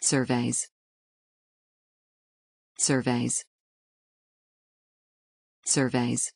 surveys surveys surveys